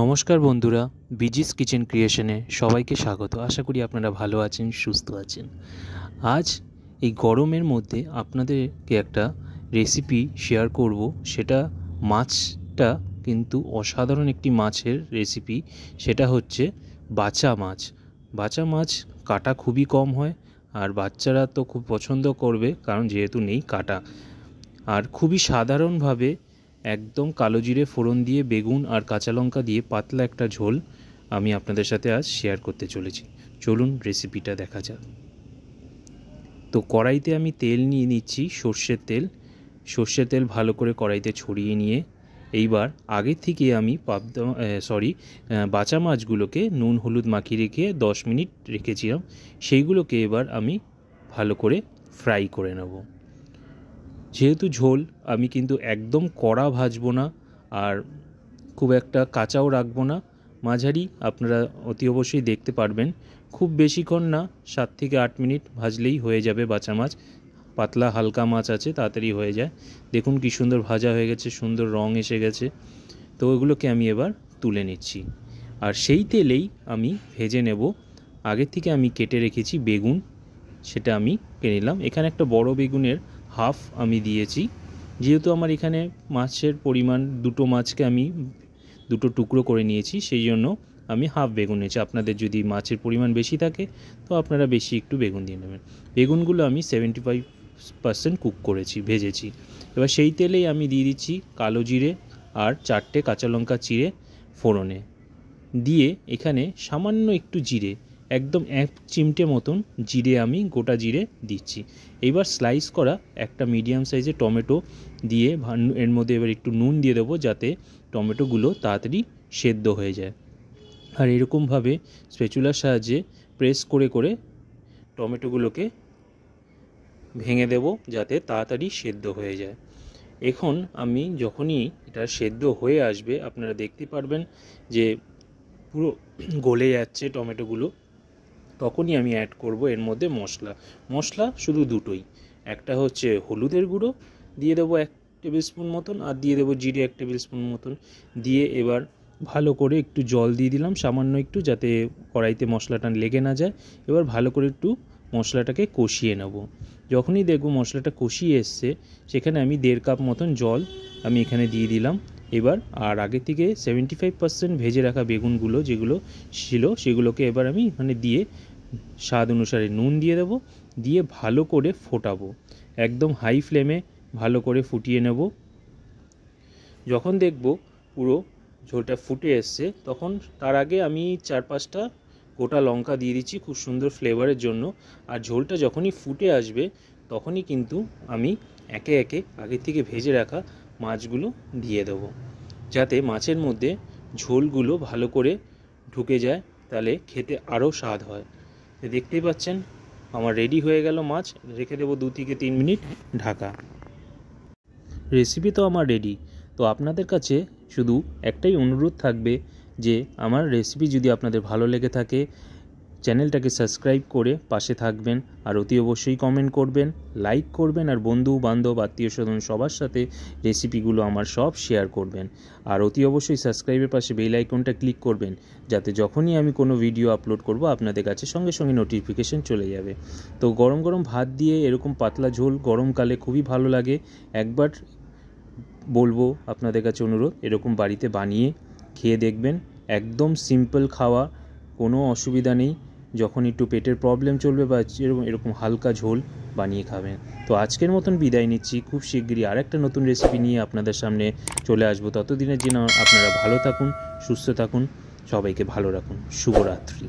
নমস্কার বন্ধুরা বিজিস কিচেন ক্রিয়েশনে সবাইকে স্বাগত আশা করি আপনারা ভালো আছেন সুস্থ আছেন আজ এই গরমের মধ্যে আপনাদেরকে একটা রেসিপি শেয়ার করব সেটা মাছটা কিন্তু অসাধারণ একটি মাছের রেসিপি সেটা হচ্ছে বাচা মাছ বাচা মাছ কাটা খুবই কম হয় আর বাচ্চারা তো খুব পছন্দ করবে কারণ যেহেতু নেই কাটা আর খুবই সাধারণভাবে একদম কালো জিরে ফোড়ন দিয়ে বেগুন আর কাঁচা লঙ্কা দিয়ে পাতলা একটা ঝোল আমি আপনাদের সাথে আজ শেয়ার করতে চলেছি চলুন রেসিপিটা দেখা যাক তো কড়াইতে আমি তেল নিয়ে নিচ্ছি সর্ষের তেল সর্ষের তেল ভালো করে কড়াইতে ছড়িয়ে নিয়ে এইবার আগে থেকে আমি পাবদা সরি বাঁচা মাছগুলোকে নুন হলুদ মাখিয়ে রেখে দশ মিনিট রেখেছিলাম সেইগুলোকে এবার আমি ভালো করে ফ্রাই করে নেবো যেহেতু ঝোল আমি কিন্তু একদম কড়া ভাজবো না আর খুব একটা কাঁচাও রাখবো না মাঝারি আপনারা অতি অবশ্যই দেখতে পারবেন খুব বেশিক্ষণ না সাত থেকে আট মিনিট ভাজলেই হয়ে যাবে বাঁচা মাছ পাতলা হালকা মাছ আছে তাড়াতাড়ি হয়ে যায় দেখুন কি সুন্দর ভাজা হয়ে গেছে সুন্দর রং এসে গেছে তো ওগুলোকে আমি এবার তুলে নিচ্ছি আর সেই তেলেই আমি ভেজে নেব আগের থেকে আমি কেটে রেখেছি বেগুন সেটা আমি নিলাম এখানে একটা বড় বেগুনের হাফ আমি দিয়েছি যেহেতু আমার এখানে মাছের পরিমাণ দুটো মাছকে আমি দুটো টুকরো করে নিয়েছি সেই জন্য আমি হাফ বেগুন নিয়েছি আপনাদের যদি মাছের পরিমাণ বেশি থাকে তো আপনারা বেশি একটু বেগুন দিয়ে নেবেন বেগুনগুলো আমি সেভেন্টি ফাইভ পার্সেন্ট কুক করেছি ভেজেছি এবার সেই তেলেই আমি দিয়ে দিচ্ছি কালো জিরে আর চারটে কাঁচা লঙ্কা চিড়ে ফোড়নে দিয়ে এখানে সামান্য একটু জিরে একদম এক চিমটে মতন জিরে আমি গোটা জিরে দিচ্ছি এইবার স্লাইস করা একটা মিডিয়াম সাইজে টমেটো দিয়ে এর মধ্যে এবার একটু নুন দিয়ে দেবো যাতে টমেটোগুলো তাড়াতাড়ি সেদ্ধ হয়ে যায় আর এরকমভাবে স্পেচুলার সাহায্যে প্রেস করে করে টমেটোগুলোকে ভেঙে দেব যাতে তাড়াতাড়ি সেদ্ধ হয়ে যায় এখন আমি যখনই এটা সেদ্ধ হয়ে আসবে আপনারা দেখতে পারবেন যে পুরো গলে যাচ্ছে টমেটোগুলো তখনই আমি অ্যাড করব এর মধ্যে মশলা মশলা শুধু দুটোই একটা হচ্ছে হলুদের গুঁড়ো দিয়ে দেবো এক টেবিল স্পুন মতন আর দিয়ে দেবো জিরে এক টেবিল স্পুন মতন দিয়ে এবার ভালো করে একটু জল দিয়ে দিলাম সামান্য একটু যাতে কড়াইতে মশলাটা লেগে না যায় এবার ভালো করে একটু মশলাটাকে কষিয়ে নেব যখনই দেখব মশলাটা কষিয়ে এসছে সেখানে আমি দেড় কাপ মতন জল আমি এখানে দিয়ে দিলাম এবার আর আগে থেকে সেভেন্টি ফাইভ পার্সেন্ট ভেজে রাখা বেগুনগুলো যেগুলো ছিল সেগুলোকে এবার আমি এখানে দিয়ে স্বাদ অনুসারে নুন দিয়ে দেবো দিয়ে ভালো করে ফোটাবো একদম হাই ফ্লেমে ভালো করে ফুটিয়ে নেব যখন দেখব পুরো ঝোলটা ফুটে এসছে তখন তার আগে আমি চার পাঁচটা গোটা লঙ্কা দিয়ে দিচ্ছি খুব সুন্দর ফ্লেভারের জন্য আর ঝোলটা যখনই ফুটে আসবে তখনই কিন্তু আমি একে একে আগে থেকে ভেজে রাখা মাছগুলো দিয়ে দেবো যাতে মাছের মধ্যে ঝোলগুলো ভালো করে ঢুকে যায় তাহলে খেতে আরও স্বাদ হয় দেখতেই পাচ্ছেন আমার রেডি হয়ে গেল মাছ রেখে দেবো দু থেকে তিন মিনিট ঢাকা রেসিপি তো আমার রেডি তো আপনাদের কাছে শুধু একটাই অনুরোধ থাকবে যে আমার রেসিপি যদি আপনাদের ভালো লেগে থাকে চ্যানেলটাকে সাবস্ক্রাইব করে পাশে থাকবেন আর অতি অবশ্যই কমেন্ট করবেন লাইক করবেন আর বন্ধু বান্ধব আত্মীয় স্বজন সবার সাথে রেসিপিগুলো আমার সব শেয়ার করবেন আর অতি অবশ্যই সাবস্ক্রাইবের পাশে বেল আইকনটা ক্লিক করবেন যাতে যখনই আমি কোনো ভিডিও আপলোড করব আপনাদের কাছে সঙ্গে সঙ্গে নোটিফিকেশন চলে যাবে তো গরম গরম ভাত দিয়ে এরকম পাতলা ঝোল গরমকালে খুবই ভালো লাগে একবার বলবো আপনাদের কাছে অনুরোধ এরকম বাড়িতে বানিয়ে খেয়ে দেখবেন একদম সিম্পল খাওয়া কোনো অসুবিধা নেই যখন একটু পেটের প্রবলেম চলবে বা এরকম এরকম হালকা ঝোল বানিয়ে খাবেন তো আজকের মতন বিদায় নিচ্ছি খুব শিগগিরই আর একটা নতুন রেসিপি নিয়ে আপনাদের সামনে চলে আসবো ততদিনের জন্য আপনারা ভালো থাকুন সুস্থ থাকুন সবাইকে ভালো রাখুন শুভরাত্রি